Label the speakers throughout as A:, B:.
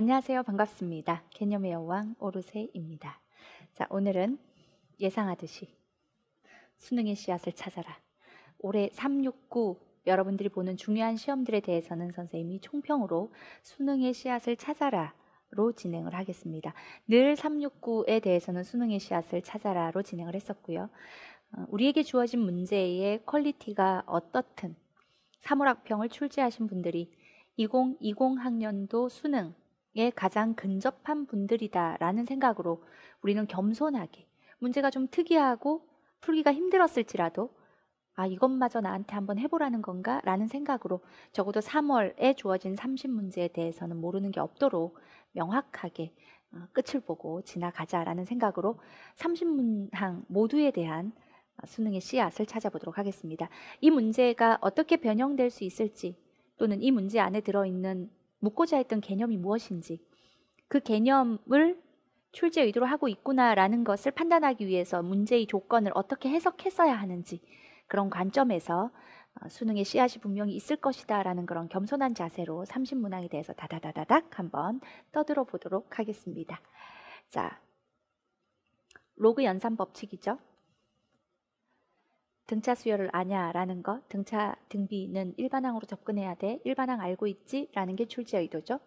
A: 안녕하세요. 반갑습니다. 개념의 여왕 오르세입니다. 자, 오늘은 예상하듯이 수능의 씨앗을 찾아라. 올해 369 여러분들이 보는 중요한 시험들에 대해서는 선생님이 총평으로 수능의 씨앗을 찾아라 로 진행을 하겠습니다. 늘 369에 대해서는 수능의 씨앗을 찾아라로 진행을 했었고요. 어, 우리에게 주어진 문제의 퀄리티가 어떻든 사물학평을 출제하신 분들이 2020 학년도 수능 에 가장 근접한 분들이다라는 생각으로 우리는 겸손하게 문제가 좀 특이하고 풀기가 힘들었을지라도 아 이것마저 나한테 한번 해보라는 건가? 라는 생각으로 적어도 3월에 주어진 30문제에 대해서는 모르는 게 없도록 명확하게 어, 끝을 보고 지나가자라는 생각으로 30문항 모두에 대한 어, 수능의 씨앗을 찾아보도록 하겠습니다. 이 문제가 어떻게 변형될 수 있을지 또는 이 문제 안에 들어있는 묻고자 했던 개념이 무엇인지 그 개념을 출제 의도로 하고 있구나라는 것을 판단하기 위해서 문제의 조건을 어떻게 해석했어야 하는지 그런 관점에서 어, 수능의 씨앗이 분명히 있을 것이다라는 그런 겸손한 자세로 삼신문항에 대해서 다다다다닥 한번 떠들어 보도록 하겠습니다. 자, 로그 연산 법칙이죠. 등차 수요를 아냐라는 것, 등차 등비는 일반항으로 접근해야 돼, 일반항 알고 있지라는 게 출제 의도죠.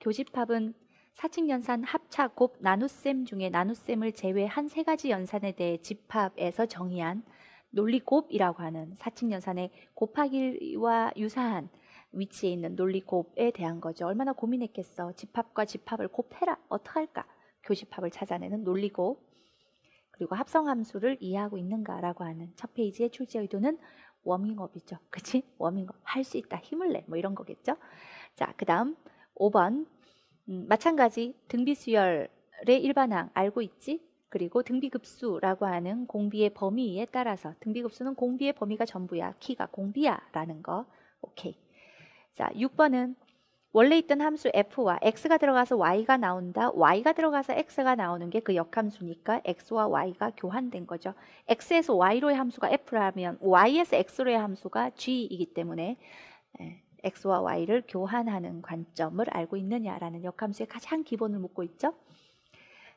A: 교집합은 사칙 연산 합차 곱 나눗셈 중에 나눗셈을 제외한 세 가지 연산에 대해 집합에서 정의한 논리곱이라고 하는 사칙 연산의 곱하기와 유사한 위치에 있는 논리곱에 대한 거죠. 얼마나 고민했겠어. 집합과 집합을 곱해라. 어떡할까? 교집합을 찾아내는 논리곱. 그리고 합성 함수를 이해하고 있는가라고 하는 첫 페이지의 출제 의도는 워밍업이죠. 그치? 워밍업. 할 수 있다. 힘을 내. 뭐 이런 거겠죠. 자, 그 다음 5번. 음, 마찬가지 등비수열의 일반항 알고 있지? 그리고 등비급수라고 하는 공비의 범위에 따라서 등비급수는 공비의 범위가 전부야. 키가 공비야. 라는 거. 오케이. 자, 6번은 원래 있던 함수 f와 x가 들어가서 y가 나온다. y가 들어가서 x가 나오는 게 그 역함수니까 x와 y가 교환된 거죠. x에서 y로의 함수가 f라면 y에서 x로의 함수가 g이기 때문에 예, x와 y를 교환하는 관점을 알고 있느냐라는 역함수의 가장 기본을 묻고 있죠.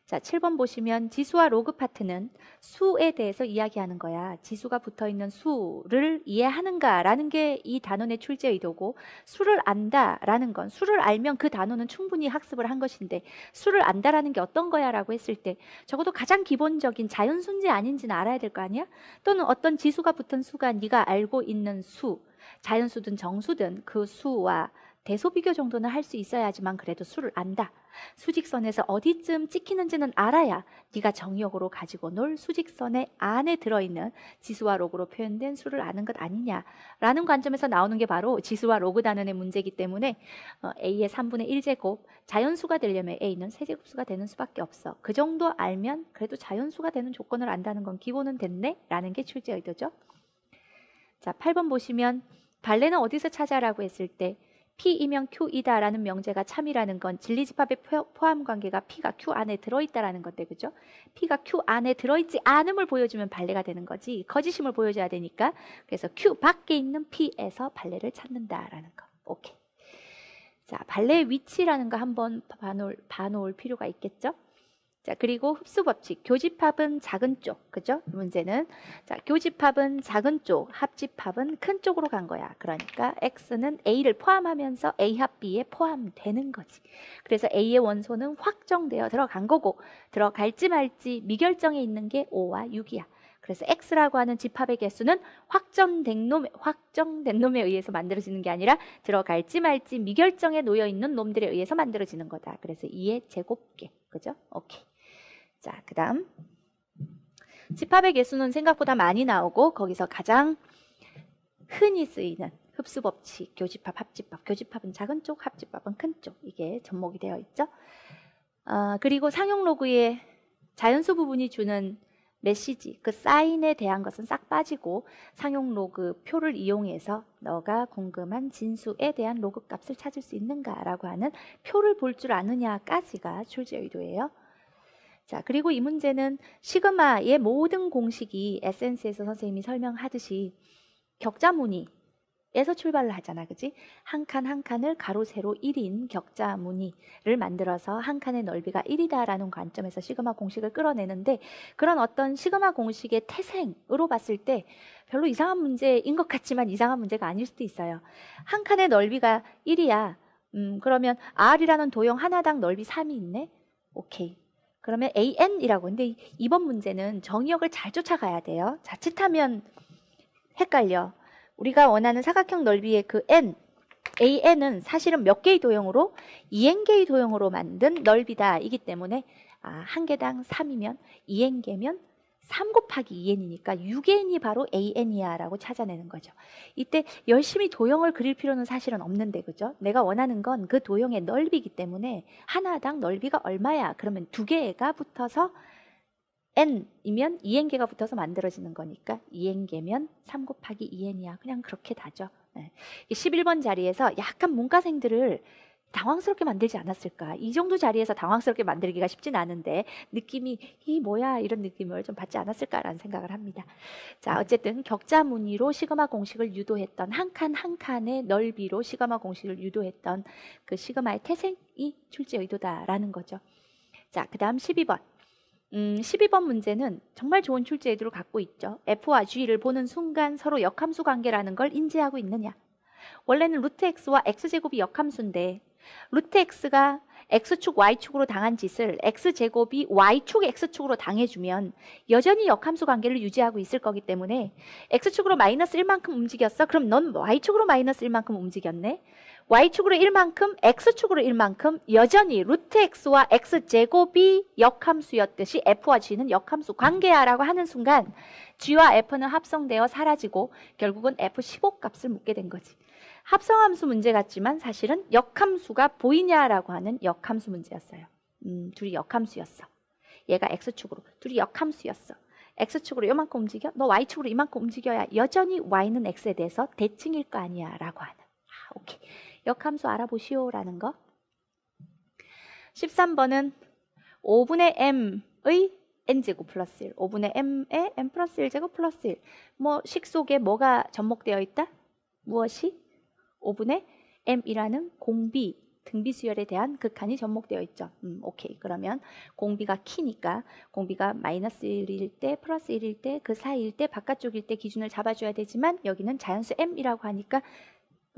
A: 자, 7번 보시면 지수와 로그 파트는 수에 대해서 이야기하는 거야. 지수가 붙어 있는 수를 이해하는가라는 게 이 단원의 출제 의도고 수를 안다라는 건 수를 알면 그 단원은 충분히 학습을 한 것인데 수를 안다라는 게 어떤 거야라고 했을 때 적어도 가장 기본적인 자연 순지 아닌지는 알아야 될 거 아니야? 또는 어떤 지수가 붙은 수가 네가 알고 있는 수, 자연수든 정수든 그 수와 대소비교 정도는 할 수 있어야지만 그래도 술을 안다. 수직선에서 어디쯤 찍히는지는 알아야 네가 정의역으로 가지고 놀 수직선의 안에 들어있는 지수와 로그로 표현된 수를 아는 것 아니냐라는 관점에서 나오는 게 바로 지수와 로그 단원의 문제이기 때문에 어, A의 3분의 1제곱 자연수가 되려면 A는 세제곱수가 되는 수밖에 없어. 그 정도 알면 그래도 자연수가 되는 조건을 안다는 건 기본은 됐네? 라는 게 출제 의도죠. 자, 8번 보시면 발레는 어디서 찾아라고 했을 때 P이면 Q이다라는 명제가 참이라는 건 진리집합의 포함 관계가 P가 Q 안에 들어있다라는 건데 그죠? P가 Q 안에 들어있지 않음을 보여주면 발레가 되는 거지 거짓임을 보여줘야 되니까 그래서 Q 밖에 있는 P에서 발레를 찾는다라는 거. 오케이. 자 발레의 위치라는 거 한번 봐놓을, 봐놓을 필요가 있겠죠? 자, 그리고 흡수 법칙. 교집합은 작은 쪽. 그죠? 문제는 자, 교집합은 작은 쪽, 합집합은 큰 쪽으로 간 거야. 그러니까 x는 a를 포함하면서 a 합 b에 포함되는 거지. 그래서 a의 원소는 확정되어 들어간 거고 들어갈지 말지 미결정에 있는 게 5와 6이야. 그래서 x라고 하는 집합의 개수는 확정된 놈 확정된 놈에 의해서 만들어지는 게 아니라 들어갈지 말지 미결정에 놓여 있는 놈들에 의해서 만들어지는 거다. 그래서 2의 제곱계. 그죠? 오케이. 자, 그 다음. 집합의 개수는 생각보다 많이 나오고 거기서 가장 흔히 쓰이는 흡수법칙, 교집합, 합집합, 교집합은 작은 쪽, 합집합은 큰 쪽. 이게 접목이 되어 있죠. 아, 그리고 상용 로그의 자연수 부분이 주는 메시지, 그 사인에 대한 것은 싹 빠지고 상용 로그 표를 이용해서 너가 궁금한 진수에 대한 로그 값을 찾을 수 있는가라고 하는 표를 볼 줄 아느냐까지가 출제 의도예요. 자, 그리고 이 문제는 시그마의 모든 공식이 에센스에서 선생님이 설명하듯이 격자무늬에서 출발을 하잖아. 그지? 한 칸 한 칸을 가로 세로 1인 격자무늬를 만들어서 한 칸의 넓이가 1이다라는 관점에서 시그마 공식을 끌어내는데 그런 어떤 시그마 공식의 태생으로 봤을 때 별로 이상한 문제인 것 같지만 이상한 문제가 아닐 수도 있어요. 한 칸의 넓이가 1이야. 음, 그러면 R이라는 도형 하나당 넓이 3이 있네? 오케이. 그러면 AN이라고. 근데 이번 문제는 정의역을 잘 쫓아가야 돼요. 자칫하면 헷갈려. 우리가 원하는 사각형 넓이의 그 N, AN은 사실은 몇 개의 도형으로 2N개의 도형으로 만든 넓이다. 이기 때문에 아, 한 개당 3이면 2N개면 3 곱하기 2n이니까 6n이 바로 an이야라고 찾아내는 거죠. 이때 열심히 도형을 그릴 필요는 사실은 없는데 그죠? 내가 원하는 건 그 도형의 넓이기 때문에 하나당 넓이가 얼마야? 그러면 두 개가 붙어서 n이면 2n개가 붙어서 만들어지는 거니까 2n개면 3 곱하기 2n이야. 그냥 그렇게 다죠. 11번 자리에서 약간 문과생들을 당황스럽게 만들지 않았을까? 이 정도 자리에서 당황스럽게 만들기가 쉽진 않은데 느낌이 이 뭐야 이런 느낌을 좀 받지 않았을까라는 생각을 합니다. 자, 어쨌든 격자 무늬로 시그마 공식을 유도했던 한 칸 한 칸의 넓이로 시그마 공식을 유도했던 그 시그마의 태생이 출제 의도다라는 거죠. 자, 그다음 12번. 음, 12번 문제는 정말 좋은 출제 의도를 갖고 있죠. F와 G를 보는 순간 서로 역함수 관계라는 걸 인지하고 있느냐? 원래는 루트 x와 x제곱이 역함수인데 루트 x가 x축 y축으로 당한 짓을 x제곱이 y축 x축으로 당해주면 여전히 역함수 관계를 유지하고 있을 거기 때문에 x축으로 마이너스 1만큼 움직였어? 그럼 넌 y축으로 마이너스 1만큼 움직였네? y축으로 1만큼 x축으로 1만큼 여전히 루트 x와 x제곱이 역함수였듯이 f와 g는 역함수 관계야라고 하는 순간 g와 f는 합성되어 사라지고 결국은 f15 값을 묻게 된 거지. 합성함수 문제 같지만 사실은 역함수가 보이냐라고 하는 역함수 문제였어요. 음, 둘이 역함수였어. 얘가 x축으로, 둘이 역함수였어. x축으로 이만큼 움직여? 너 y축으로 이만큼 움직여야 여전히 y는 x에 대해서 대칭일 거 아니야 라고 하는 아, 오케이. 역함수 알아보시오라는 거. 13번은 5분의 m의 n제곱 플러스 1, 5분의 m의 m 플러스 1제곱 플러스 1. 뭐 식속에 뭐가 접목되어 있다? 무엇이? 5분의 M이라는 공비 등비 수열에 대한 극한이 접목되어 있죠. 음, 오케이. 그러면 공비가 키니까 공비가 마이너스 1일 때, 플러스 1일 때, 그 사이일 때, 바깥쪽일 때 기준을 잡아줘야 되지만 여기는 자연수 m이라고 하니까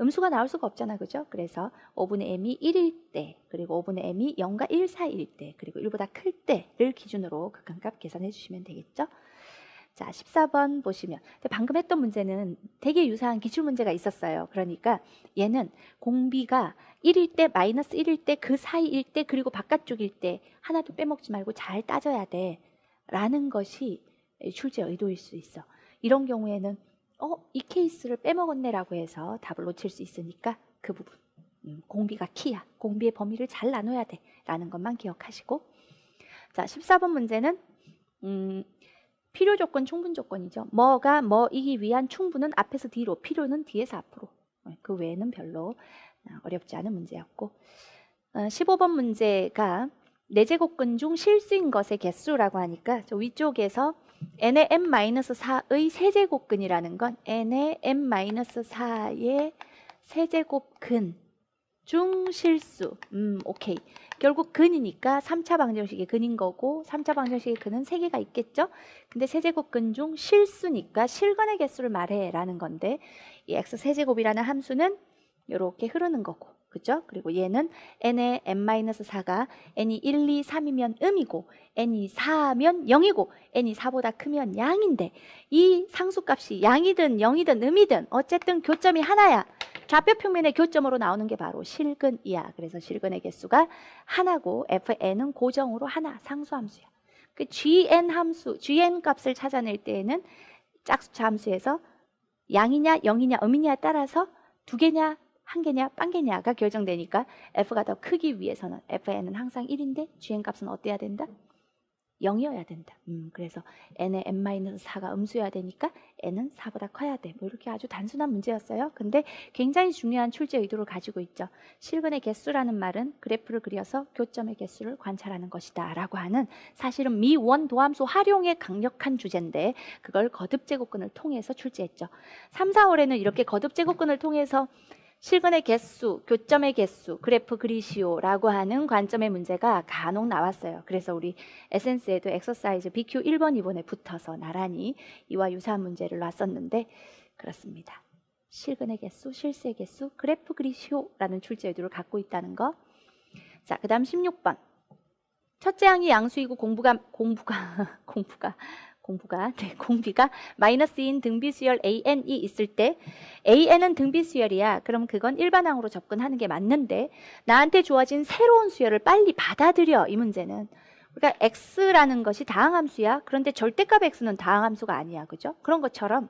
A: 음수가 나올 수가 없잖아. 그죠? 그래서 5분의 m이 1일 때, 그리고 5분의 m이 0과 1 사이일 때, 그리고 1보다 클 때를 기준으로 극한값 계산해 주시면 되겠죠. 자, 14번 보시면 방금 했던 문제는 되게 유사한 기출 문제가 있었어요. 그러니까 얘는 공비가 1일 때 마이너스 1일 때그 사이일 때 그리고 바깥쪽일 때 하나도 빼먹지 말고 잘 따져야 돼. 라는 것이 출제 의도일 수 있어. 이런 경우에는 어, 이 케이스를 빼먹었네라고 해서 답을 놓칠 수 있으니까 그 부분. 음, 공비가 키야. 공비의 범위를 잘 나눠야 돼. 라는 것만 기억하시고 자, 14번 문제는 음, 필요 조건, 충분 조건이죠. 뭐가 뭐이기 위한 충분은 앞에서 뒤로, 필요는 뒤에서 앞으로. 어, 그 외에는 별로 어, 어렵지 않은 문제였고 15번 어, 문제가 내제곡근중 네 실수인 것의 개수라고 하니까 저 위쪽에서 n의 n-4의 세제곡근이라는건 n의 n-4의 세제곱근 중실수. 음, 오케이. 결국 근이니까 3차 방정식의 근인 거고 3차 방정식의 근은 3개가 있겠죠? 근데 세제곱 근중 실수니까 실근의 개수를 말해라는 건데 이 x 세제곱이라는 함수는 이렇게 흐르는 거고 그죠? 그리고 얘는 n의 n-4가 n이 1, 2, 3이면 음이고 n이 4면 0이고 n이 4보다 크면 양인데 이 상수값이 양이든 0이든 음이든 어쨌든 교점이 하나야. 좌표평면의 교점으로 나오는 게 바로 실근이야. 그래서 실근의 개수가 하나고 fn은 고정으로 하나 상수함수야. 그 gn 함수, gn 값을 찾아낼 때에는 짝수차 함수에서 양이냐 0이냐 음이냐에 따라서 두 개냐 한 개냐 빵 개냐가 결정되니까 F가 더 크기 위해서는 Fn은 항상 1인데 gn값은 어때야 된다? 0이어야 된다. 음, 그래서 n의 n-4가 음수여야 되니까 n은 4보다 커야 돼. 뭐 이렇게 아주 단순한 문제였어요. 근데 굉장히 중요한 출제 의도를 가지고 있죠. 실근의 개수라는 말은 그래프를 그려서 교점의 개수를 관찰하는 것이다. 라고 하는 사실은 미원 도함수 활용에 강력한 주제인데 그걸 거듭 제곱근을 통해서 출제했죠. 3, 4월에는 이렇게 거듭 제곱근을 통해서 실근의 개수, 교점의 개수, 그래프 그리시오라고 하는 관점의 문제가 간혹 나왔어요. 그래서 우리 에센스에도 엑서사이즈 BQ 1번, 2번에 붙어서 나란히 이와 유사한 문제를 놨었는데 그렇습니다. 실근의 개수, 실세 개수, 그래프 그리시오라는 출제 의도를 갖고 있다는 거. 자, 그다음 16번. 첫째 항이 양수이고 공부가 공부가 공부가 공부가 네, 공비가 마이너스인 등비 수열 AN이 있을 때 AN은 등비 수열이야. 그럼 그건 일반항으로 접근하는 게 맞는데 나한테 주어진 새로운 수열을 빨리 받아들여 이 문제는 그러니까 x라는 것이 다항함수야. 그런데 절대값 x는 다항함수가 아니야. 그죠? 그런 것처럼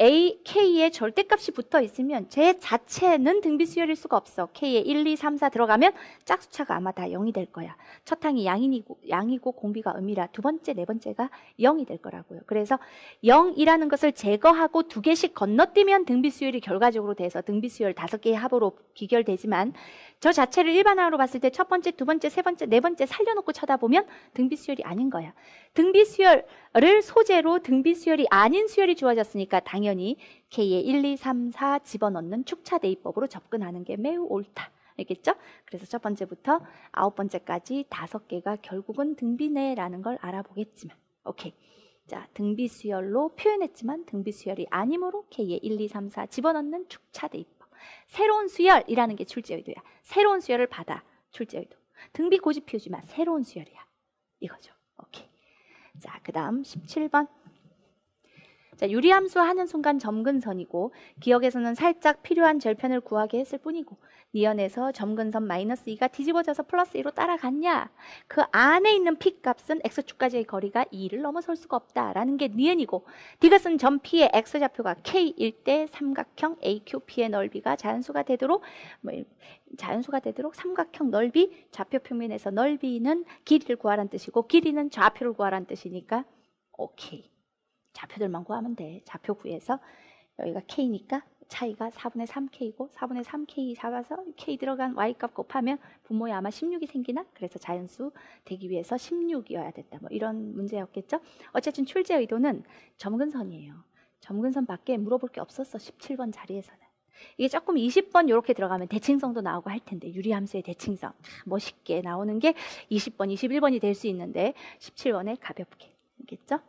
A: A, k 에 절대값이 붙어 있으면 제 자체는 등비 수열일 수가 없어. K에 1, 2, 3, 4 들어가면 짝수차가 아마 다 0이 될 거야. 첫 항이 양이고, 양이고 공비가 음이라 두 번째, 네 번째가 0이 될 거라고요. 그래서 0이라는 것을 제거하고 두 개씩 건너뛰면 등비 수열이 결과적으로 돼서 등비 수열 5 개의 합으로 귀결되지만 저 자체를 일반화로 봤을 때 첫 번째, 두 번째, 세 번째, 네 번째 살려놓고 쳐다보면 등비 수혈이 아닌 거야. 등비 수혈을 소재로 등비 수혈이 아닌 수혈이 주어졌으니까 당연히 K의 1, 2, 3, 4 집어넣는 축차 대입법으로 접근하는 게 매우 옳다. 알겠죠? 그래서 첫 번째부터 아홉 번째까지 다섯 개가 결국은 등비네라는 걸 알아보겠지만 오케이. 자, 등비 수혈로 표현했지만 등비 수혈이 아니므로 K의 1, 2, 3, 4 집어넣는 축차 대입 새로운 수혈이라는 게 출제의도야. 새로운 수혈을 받아 출제의도. 등비 고집 피우지만 새로운 수혈이야. 이거죠. 오케이. 자, 그다음 17번. 자, 유리함수 하는 순간 점근선이고 기억에서는 살짝 필요한 절편을 구하게 했을 뿐이고 니언에서 점근선 마이너스 2가 뒤집어져서 플러스 2로 따라갔냐? 그 안에 있는 p 값은 x축까지의 거리가 2를 넘어설 수가 없다라는 게니언이고 디귿은 점 p의 x좌표가 k일 때 삼각형 aqp의 넓이가 자연수가 되도록 뭐 자연수가 되도록 삼각형 넓이 좌표 표면에서 넓이는 길이를 구하란 뜻이고 길이는 좌표를 구하란 뜻이니까 오케이. 좌표들만 구하면 돼. 좌표 구해서 여기가 k니까 차이가 4분의 3k이고 4분의 3k 잡아서 k 들어간 y값 곱하면 분모에 아마 16이 생기나? 그래서 자연수 되기 위해서 16이어야 됐다. 뭐 이런 문제였겠죠? 어쨌든 출제 의도는 점근선이에요. 점근선 밖에 물어볼 게 없었어. 17번 자리에서는. 이게 조금 20번 이렇게 들어가면 대칭성도 나오고 할 텐데 유리함수의 대칭성 아, 멋있게 나오는 게 20번, 21번이 될 수 있는데 17번에 가볍게 있겠죠?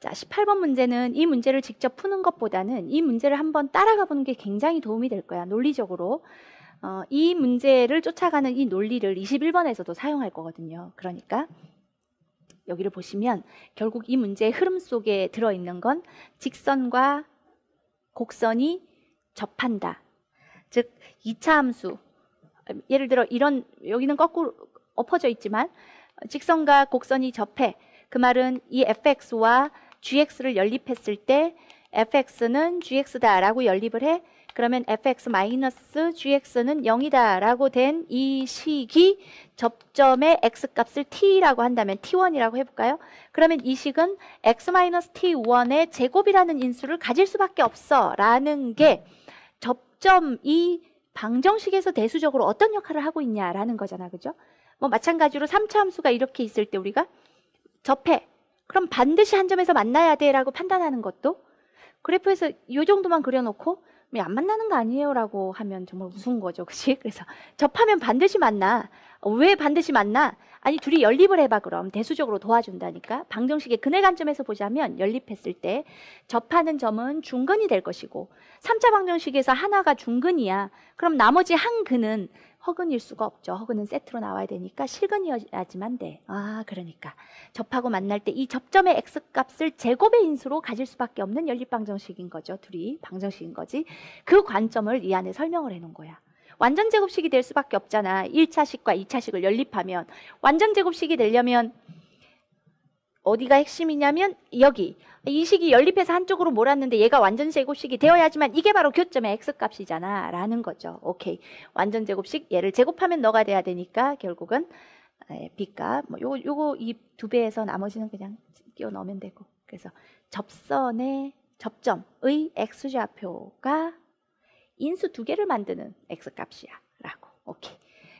A: 자, 18번 문제는 이 문제를 직접 푸는 것보다는 이 문제를 한번 따라가 보는 게 굉장히 도움이 될 거야. 논리적으로. 어, 이 문제를 쫓아가는 이 논리를 21번에서도 사용할 거거든요. 그러니까 여기를 보시면 결국 이 문제의 흐름 속에 들어있는 건 직선과 곡선이 접한다. 즉, 2차 함수. 예를 들어 이런 여기는 거꾸로 엎어져 있지만 직선과 곡선이 접해. 그 말은 이 fx와 gx를 연립했을 때 fx는 gx다라고 연립을 해. 그러면 fx 마이너스 gx는 0이다라고 된 이 식이 접점의 x값을 t라고 한다면 t1이라고 해볼까요? 그러면 이 식은 x 마이너스 t1의 제곱이라는 인수를 가질 수밖에 없어 라는 게 접점이 방정식에서 대수적으로 어떤 역할을 하고 있냐라는 거잖아 그죠? 뭐 마찬가지로 3차 함수가 이렇게 있을 때 우리가 접해 그럼 반드시 한 점에서 만나야 돼라고 판단하는 것도 그래프에서 요 정도만 그려놓고 안 만나는 거 아니에요라고 하면 정말 무슨 거죠, 그치? 그래서 접하면 반드시 만나. 어, 왜 반드시 만나? 아니 둘이 연립을 해봐 그럼 대수적으로 도와준다니까. 방정식의 근해 관점에서 보자면 연립했을 때 접하는 점은 중근이 될 것이고 삼차 방정식에서 하나가 중근이야. 그럼 나머지 한 근은 허근일 수가 없죠. 허근은 세트로 나와야 되니까 실근이어야지만 돼. 아, 그러니까 접하고 만날 때 이 접점의 x 값을 제곱의 인수로 가질 수밖에 없는 연립 방정식인 거죠. 둘이 방정식인 거지. 그 관점을 이 안에 설명을 해 놓은 거야. 완전 제곱식이 될 수밖에 없잖아. 1차식과 2차식을 연립하면 완전 제곱식이 되려면 어디가 핵심이냐면 여기 이 식이 연립해서 한쪽으로 몰았는데 얘가 완전 제곱식이 되어야지만 이게 바로 교점의 x값이잖아 라는 거죠. 오케이. 완전 제곱식 얘를 제곱하면 너가 돼야 되니까 결국은 예, b값 뭐 요거 요거 이 두 배에서 나머지는 그냥 끼워 넣으면 되고 그래서 접선의 접점의 x좌표가 인수 두 개를 만드는 x값이야 라고 오케이.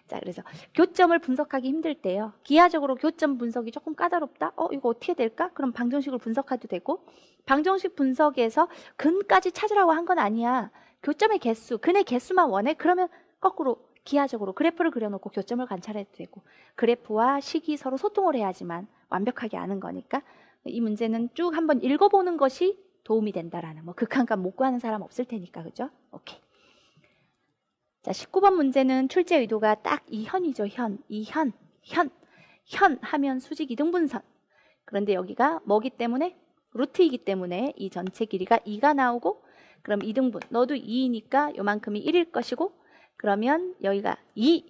A: 자, 그래서 교점을 분석하기 힘들 때요. 기하적으로 교점 분석이 조금 까다롭다? 어, 이거 어떻게 될까? 그럼 방정식을 분석해도 되고, 방정식 분석에서 근까지 찾으라고 한 건 아니야. 교점의 개수, 근의 개수만 원해? 그러면 거꾸로 기하적으로 그래프를 그려놓고 교점을 관찰해도 되고, 그래프와 식이 서로 소통을 해야지만 완벽하게 아는 거니까, 이 문제는 쭉 한번 읽어보는 것이 도움이 된다라는, 뭐, 극한감 못 구하는 사람 없을 테니까, 그죠? 오케이. 자, 19번 문제는 출제 의도가 딱 이 현이죠. 현, 이 현, 현, 현 하면 수직 이등분선. 그런데 여기가 뭐기 때문에? 루트이기 때문에 이 전체 길이가 2가 나오고 그럼 이등분 너도 2이니까 요만큼이 1일 것이고 그러면 여기가 2.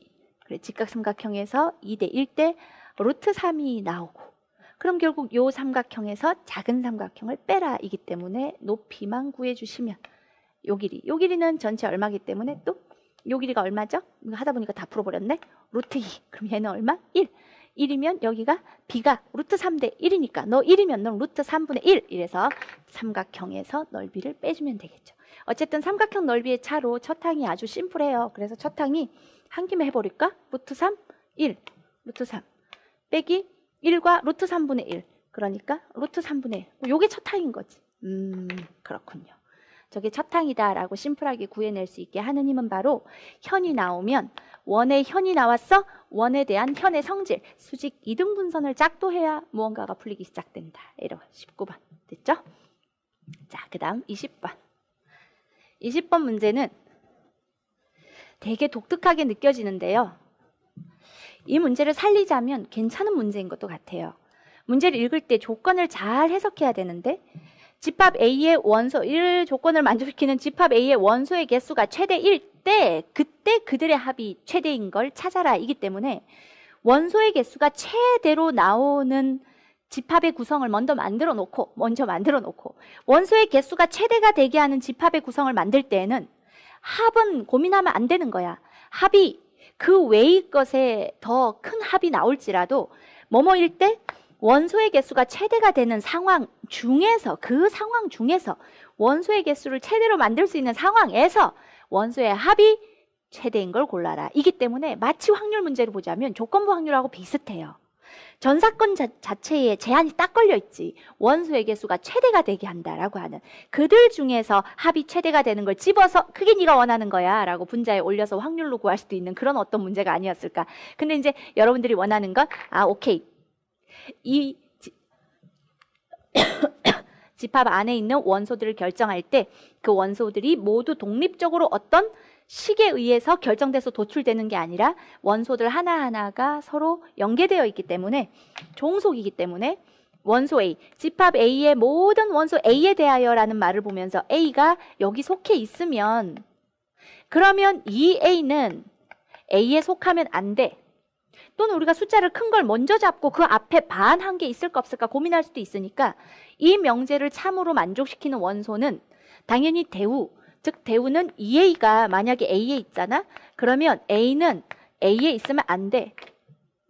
A: 그래, 직각삼각형에서 2대 1대 루트 3이 나오고 그럼 결국 요 삼각형에서 작은 삼각형을 빼라이기 때문에 높이만 구해주시면 요 길이 요 길이는 전체 얼마기 때문에 또요 길이가 얼마죠? 하다 보니까 다 풀어버렸네. 루트 2. 그럼 얘는 얼마? 1. 1이면 여기가 B가 루트 3 대 1이니까 너 1이면 넌 루트 3분의 1 이래서 삼각형에서 넓이를 빼주면 되겠죠. 어쨌든 삼각형 넓이의 차로 첫 항이 아주 심플해요. 그래서 첫 항이 한 김에 해버릴까? 루트 3, 1, 루트 3 빼기 1과 루트 3분의 1 그러니까 루트 3분의 1 뭐 요게 첫 항인 거지. 음 그렇군요. 저게 첫탕이다라고 심플하게 구해낼 수 있게 하는 힘은 바로 현이 나오면 원의 현이 나왔어 원에 대한 현의 성질 수직 이등 분선을 짝도해야 무언가가 풀리기 시작된다. 이런 19번 됐죠? 자, 그 다음 20번 20번 문제는 되게 독특하게 느껴지는데요. 이 문제를 살리자면 괜찮은 문제인 것도 같아요. 문제를 읽을 때 조건을 잘 해석해야 되는데 집합 A의 원소 1 조건을 만족시키는 집합 A의 원소의 개수가 최대 1때 그때 그들의 합이 최대인 걸 찾아라 이기 때문에 원소의 개수가 최대로 나오는 집합의 구성을 먼저 만들어 놓고 먼저 만들어 놓고 원소의 개수가 최대가 되게 하는 집합의 구성을 만들 때에는 합은 고민하면 안 되는 거야. 합이 그 외의 것에 더 큰 합이 나올지라도 뭐뭐일 때 원소의 개수가 최대가 되는 상황 중에서 그 상황 중에서 원소의 개수를 최대로 만들 수 있는 상황에서 원소의 합이 최대인 걸 골라라. 이기 때문에 마치 확률 문제를 보자면 조건부 확률하고 비슷해요. 전사권 자, 체에 제한이 딱 걸려 있지. 원소의 개수가 최대가 되게 한다라고 하는 그들 중에서 합이 최대가 되는 걸 집어서 그게 네가 원하는 거야라고 분자에 올려서 확률로 구할 수도 있는 그런 어떤 문제가 아니었을까. 근데 이제 여러분들이 원하는 건 아 오케이 이 집합 안에 있는 원소들을 결정할 때 그 원소들이 모두 독립적으로 어떤 식에 의해서 결정돼서 도출되는 게 아니라 원소들 하나하나가 서로 연계되어 있기 때문에 종속이기 때문에 원소 A, 집합 A의 모든 원소 A에 대하여라는 말을 보면서 A가 여기 속해 있으면 그러면 이 A는 A에 속하면 안 돼. 또는 우리가 숫자를 큰 걸 먼저 잡고 그 앞에 반 한 게 있을까 없을까 고민할 수도 있으니까 이 명제를 참으로 만족시키는 원소는 당연히 대우, 즉 대우는 EA가 만약에 A에 있잖아. 그러면 A는 A에 있으면 안 돼.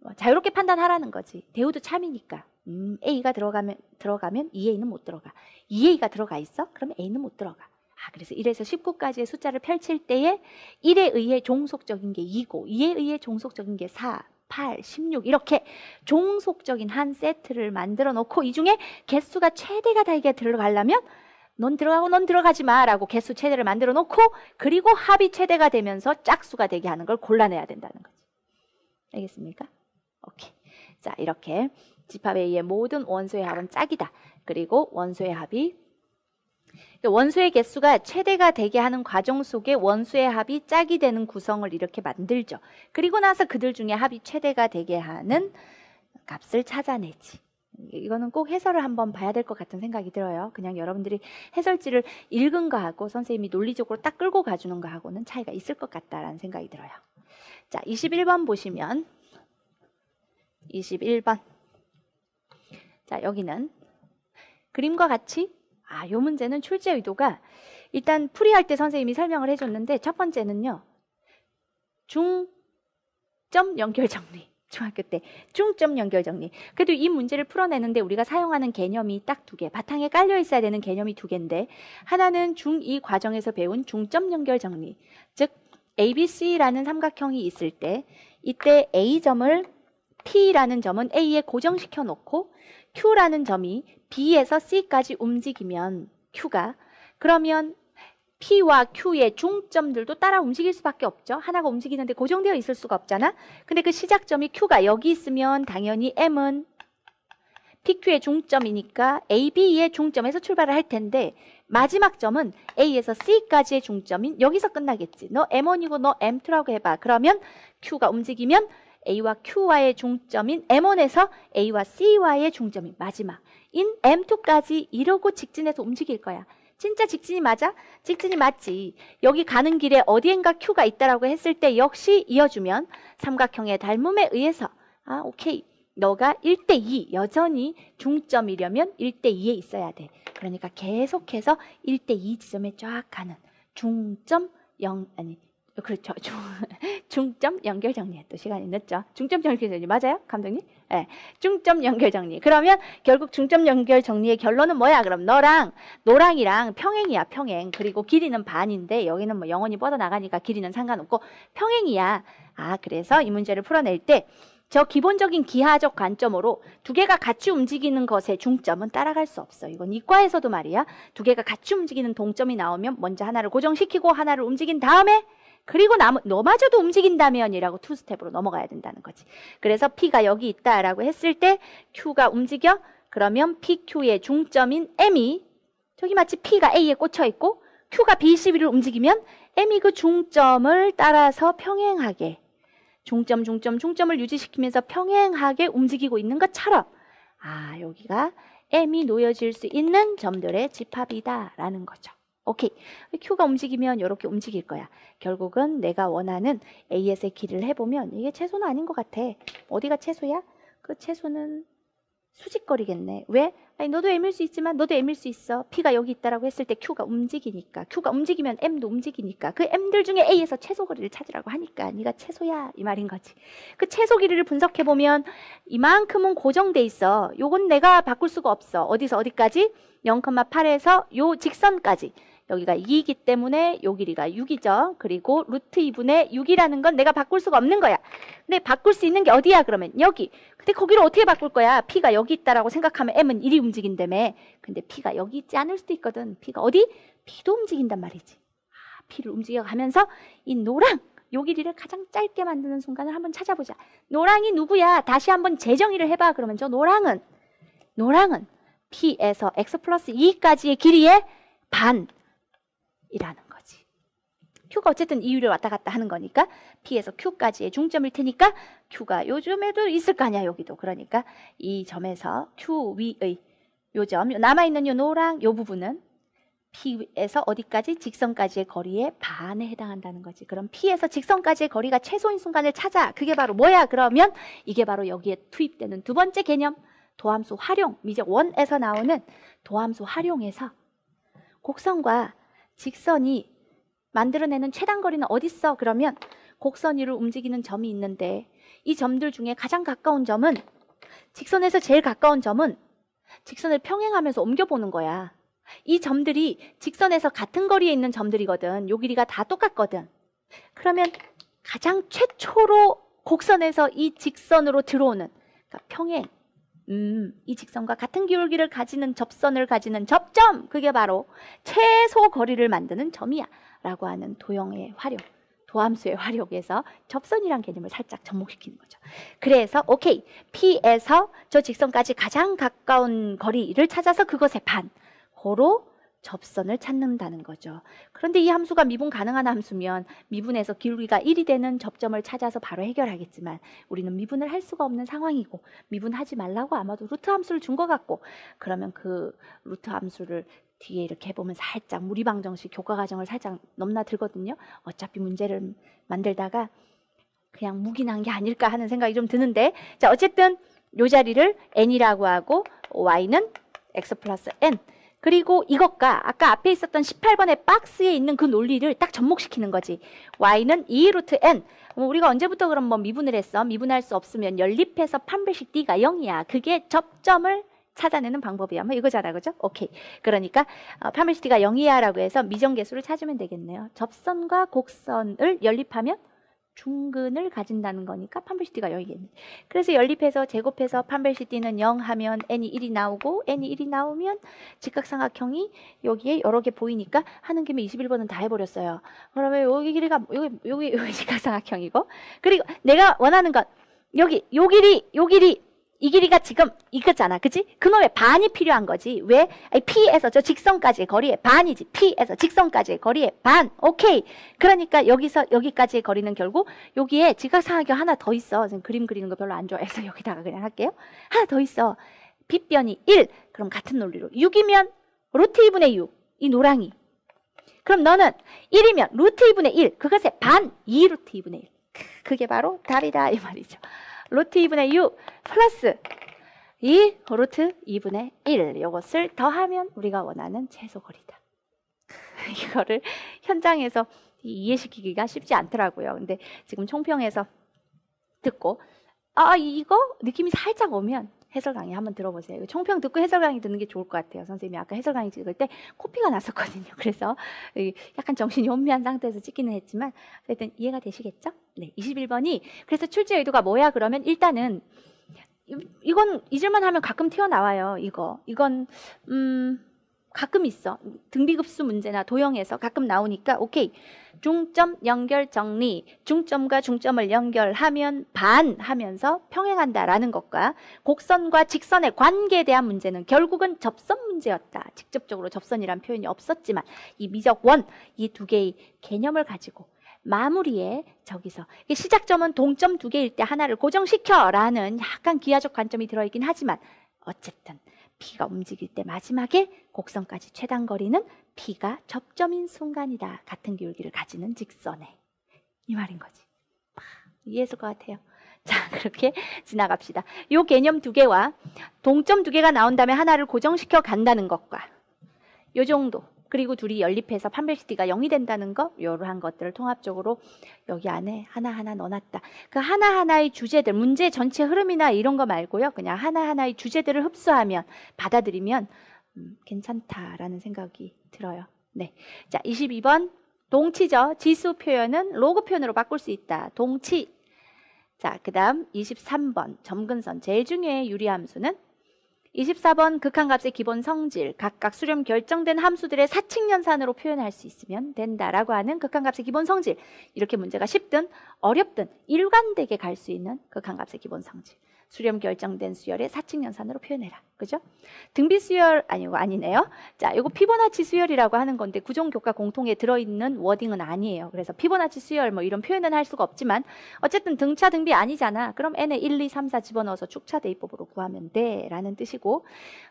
A: 어, 자유롭게 판단하라는 거지. 대우도 참이니까. 음, A가 들어가면 들어가면 EA는 못 들어가. EA가 들어가 있어? 그럼 러 A는 못 들어가. 아, 그래서 1에서 19까지의 숫자를 펼칠 때에 1에 의해 종속적인 게 2고 2에 의해 종속적인 게 4, 8, 16 이렇게 종속적인 한 세트를 만들어 놓고 이 중에 개수가 최대가 다에게 들어가려면 넌 들어가고 넌 들어가지 마라고 개수 최대를 만들어 놓고 그리고 합이 최대가 되면서 짝수가 되게 하는 걸 골라내야 된다는 거지. 알겠습니까? 오케이. 자, 이렇게 집합 A의 모든 원소의 합은 짝이다. 그리고 원소의 합이 그러니까 원소의 개수가 최대가 되게 하는 과정 속에 원소의 합이 짝이 되는 구성을 이렇게 만들죠. 그리고 나서 그들 중에 합이 최대가 되게 하는 값을 찾아내지. 이거는 꼭 해설을 한번 봐야 될 것 같은 생각이 들어요. 그냥 여러분들이 해설지를 읽은 거하고 선생님이 논리적으로 딱 끌고 가주는 거하고는 차이가 있을 것 같다라는 생각이 들어요. 자, 21번 보시면 21번. 자, 여기는 그림과 같이 아, 요 문제는 출제 의도가 일단 풀이할 때 선생님이 설명을 해줬는데 첫 번째는요. 중점 연결 정리. 중학교 때 중점 연결 정리. 그래도 이 문제를 풀어내는데 우리가 사용하는 개념이 딱 두 개. 바탕에 깔려 있어야 되는 개념이 두 개인데 하나는 중 이 과정에서 배운 중점 연결 정리. 즉 ABC라는 삼각형이 있을 때 이때 A점을 P라는 점은 A에 고정시켜 놓고 Q라는 점이 B에서 C까지 움직이면 Q가 그러면 P와 Q의 중점들도 따라 움직일 수밖에 없죠. 하나가 움직이는데 고정되어 있을 수가 없잖아. 근데 그 시작점이 Q가 여기 있으면 당연히 M은 PQ의 중점이니까 AB의 중점에서 출발을 할 텐데 마지막 점은 A에서 C까지의 중점인 여기서 끝나겠지. 너 M1이고 너 M2라고 해봐. 그러면 Q가 움직이면 A와 Q와의 중점인 M1에서 A와 C와의 중점인 마지막인 M2까지 이러고 직진해서 움직일 거야. 진짜 직진이 맞아? 직진이 맞지. 여기 가는 길에 어디엔가 Q가 있다라고 했을 때 역시 이어주면 삼각형의 닮음에 의해서 아 오케이 너가 1대2 여전히 중점이려면 1대2에 있어야 돼. 그러니까 계속해서 1대2 지점에 쫙 가는 중점 영 아니 그렇죠. 중, 점 연결 정리. 또 시간이 늦죠. 중점 연결 정리 맞아요, 감독님? 예. 네. 중점 연결 정리. 그러면 결국 중점 연결 정리의 결론은 뭐야? 그럼 너랑 노랑이랑 평행이야, 평행. 그리고 길이는 반인데 여기는 뭐 영원히 뻗어 나가니까 길이는 상관없고 평행이야. 아, 그래서 이 문제를 풀어낼 때 저 기본적인 기하적 관점으로 두 개가 같이 움직이는 것의 중점은 따라갈 수 없어. 이건 이과에서도 말이야. 두 개가 같이 움직이는 동점이 나오면 먼저 하나를 고정시키고 하나를 움직인 다음에 그리고 남, 너마저도 움직인다면이라고 투스텝으로 넘어가야 된다는 거지. 그래서 P가 여기 있다라고 했을 때 Q가 움직여? 그러면 PQ의 중점인 M이 저기 마치 P가 A에 꽂혀 있고 Q가 B12를 움직이면 M이 그 중점을 따라서 평행하게 중점, 중점, 중점을 유지시키면서 평행하게 움직이고 있는 것처럼 아, 여기가 M이 놓여질 수 있는 점들의 집합이다라는 거죠. 오케이. 큐가 움직이면 이렇게 움직일 거야. 결국은 내가 원하는 AS의 길이를 해보면 이게 최소는 아닌 것 같아. 어디가 최소야그최소는 수직거리겠네. 왜? 아니 너도 M일 수 있지만 너도 M일 수 있어. P가 여기 있다라고 했을 때 Q가 움직이니까. Q가 움직이면 M도 움직이니까. 그 M들 중에 A에서 최소 거리를 찾으라고 하니까 네가 최소야 이 말인 거지. 그 최소 길이를 분석해 보면 이만큼은 고정돼 있어. 요건 내가 바꿀 수가 없어. 어디서 어디까지? 0,8에서 요 직선까지. 여기가 2이기 때문에 요 길이가 6이죠. 그리고 루트 2분의 6이라는 건 내가 바꿀 수가 없는 거야. 근데 바꿀 수 있는 게 어디야 그러면 여기. 근데 거기를 어떻게 바꿀 거야? P가 여기 있다라고 생각하면 M은 1이 움직인다며. 근데 P가 여기 있지 않을 수도 있거든. P가 어디? P도 움직인단 말이지. 아, P를 움직여가면서 이 노랑 요 길이를 가장 짧게 만드는 순간을 한번 찾아보자. 노랑이 누구야? 다시 한번 재정의를 해봐. 그러면 저 노랑은 노랑은 P에서 X 플러스 2까지의 길이의 반 이라는 거지. Q가 어쨌든 이유를 왔다 갔다 하는 거니까 P에서 Q까지의 중점일 테니까 Q가 요즘에도 있을 거 아니야 여기도 그러니까 이 점에서 Q 위의 요점 남아있는 요 노랑 요 부분은 P에서 어디까지 직선까지의 거리에 반에 해당한다는 거지 그럼 P에서 직선까지의 거리가 최소인 순간을 찾아 그게 바로 뭐야 그러면 이게 바로 여기에 투입되는 두 번째 개념 도함수 활용 미적 원에서 나오는 도함수 활용에서 곡선과 직선이 만들어내는 최단거리는 어디 있어? 그러면 곡선 위로 움직이는 점이 있는데 이 점들 중에 가장 가까운 점은 직선에서 제일 가까운 점은 직선을 평행하면서 옮겨보는 거야. 이 점들이 직선에서 같은 거리에 있는 점들이거든. 요 길이가 다 똑같거든. 그러면 가장 최초로 곡선에서 이 직선으로 들어오는 그러니까 평행, 음, 이 직선과 같은 기울기를 가지는 접선을 가지는 접점! 그게 바로 최소 거리를 만드는 점이야. 라고 하는 도형의 활용, 도함수의 활용에서 접선이란 개념을 살짝 접목시키는 거죠. 그래서, 오케이. P에서 저 직선까지 가장 가까운 거리를 찾아서 그것의 반. 고로 접선을 찾는다는 거죠. 그런데 이 함수가 미분 가능한 함수면 미분에서 기울기가 1이 되는 접점을 찾아서 바로 해결하겠지만 우리는 미분을 할 수가 없는 상황이고 미분하지 말라고 아마도 루트 함수를 준 것 같고 그러면 그 루트 함수를 뒤에 이렇게 해보면 살짝 무리방정식 교과 과정을 살짝 넘나들거든요. 어차피 문제를 만들다가 그냥 묵인난게 아닐까 하는 생각이 좀 드는데 자 어쨌든 요 자리를 n이라고 하고 y는 x 플러스 n 그리고 이것과 아까 앞에 있었던 18번의 박스에 있는 그 논리를 딱 접목시키는 거지. y는 2 e 루트 n. 뭐 우리가 언제부터 그럼 뭐 미분을 했어? 미분할 수 없으면 연립해서 판별식 d가 0이야. 그게 접점을 찾아내는 방법이야. 뭐 이거잖아. 그죠? 오케이. 그러니까 어, 판별식 d가 0이야라고 해서 미정계수를 찾으면 되겠네요. 접선과 곡선을 연립하면 중근을 가진다는 거니까 판별시티가 여기겠네. 그래서 연립해서 제곱해서 판별시티는 0 하면 n이 1이 나오고 n이 1이 나오면 직각삼각형이 여기에 여러 개 보이니까 하는 김에 21번은 다 해버렸어요. 그러면 여기 길이가 여기 여기 여기 직각삼각형이고 그리고 내가 원하는 건 여기 요 길이 요 길이 이 길이가 지금 이거잖아. 그치? 그놈의 반이 필요한 거지. 왜? 아니, P에서 저 직선까지의 거리의 반이지. P에서 직선까지의 거리의 반. 오케이. 그러니까 여기서 여기까지의 거리는 결국 여기에 직각상하교 하나 더 있어. 지금 그림 그리는 거 별로 안 좋아해서 여기다가 그냥 할게요. 하나 더 있어. 빗변이 1. 그럼 같은 논리로 6이면 루트 2분의 6. 이 노랑이. 그럼 너는 1이면 루트 2분의 1. 그것의 반 2루트 2분의 1. 그게 바로 달이다 이 말이죠. 로트 2분의 6 플러스 이 로트 2분의 1 이것을 더하면 우리가 원하는 최소거리다. 이거를 현장에서 이해시키기가 쉽지 않더라고요. 근데 지금 총평에서 듣고 아, 아 이거 느낌이 살짝 오면 해설 강의 한번 들어보세요. 청평 듣고 해설 강의 듣는 게 좋을 것 같아요. 선생님이 아까 해설 강의 찍을 때 코피가 났었거든요. 그래서 약간 정신이 혼미한 상태에서 찍기는 했지만 어쨌든 이해가 되시겠죠? 네, 21번이 그래서 출제 의도가 뭐야? 그러면 일단은 이건 잊을만 하면 가끔 튀어나와요. 이거 이건 음 가끔 있어. 등비급수 문제나 도형에서 가끔 나오니까 오케이. 중점 연결 정리, 중점과 중점을 연결하면 반 하면서 평행한다라는 것과 곡선과 직선의 관계에 대한 문제는 결국은 접선 문제였다. 직접적으로 접선이란 표현이 없었지만 이 미적원 이 두 개의 개념을 가지고 마무리에 저기서 시작점은 동점 두 개일 때 하나를 고정시켜라는 약간 기하적 관점이 들어있긴 하지만 어쨌든 피가 움직일 때 마지막에 곡선까지 최단거리는 피가 접점인 순간이다. 같은 기울기를 가지는 직선에. 이 말인 거지. 이해했을 것 같아요. 자, 그렇게 지나갑시다. 요 개념 두 개와 동점 두 개가 나온 다음에 하나를 고정시켜 간다는 것과 요 정도. 그리고 둘이 연립해서 판별시티가 영이 된다는 것, 이러한 것들을 통합적으로 여기 안에 하나하나 넣어놨다. 그 하나하나의 주제들, 문제 전체 흐름이나 이런 거 말고요. 그냥 하나하나의 주제들을 흡수하면, 받아들이면 음, 괜찮다라는 생각이 들어요. 네. 자, 22번. 동치죠. 지수 표현은 로그 표현으로 바꿀 수 있다. 동치. 자, 그 다음 23번. 점근선. 제일 중요해 유리함수는 24번 극한값의 기본 성질, 각각 수렴 결정된 함수들의 사칙연산으로 표현할 수 있으면 된다라고 하는 극한값의 기본 성질. 이렇게 문제가 쉽든 어렵든 일관되게 갈 수 있는 극한값의 기본 성질. 수렴 결정된 수열의 사칙 연산으로 표현해라. 그죠? 등비 수열 아니고 아니네요. 자, 이거 피보나치 수열이라고 하는 건데 구종 교과 공통에 들어 있는 워딩은 아니에요. 그래서 피보나치 수열 뭐 이런 표현은 할 수가 없지만 어쨌든 등차 등비 아니잖아. 그럼 n에 1, 2, 3, 4 집어넣어서 축차 대입법으로 구하면 돼라는 뜻이고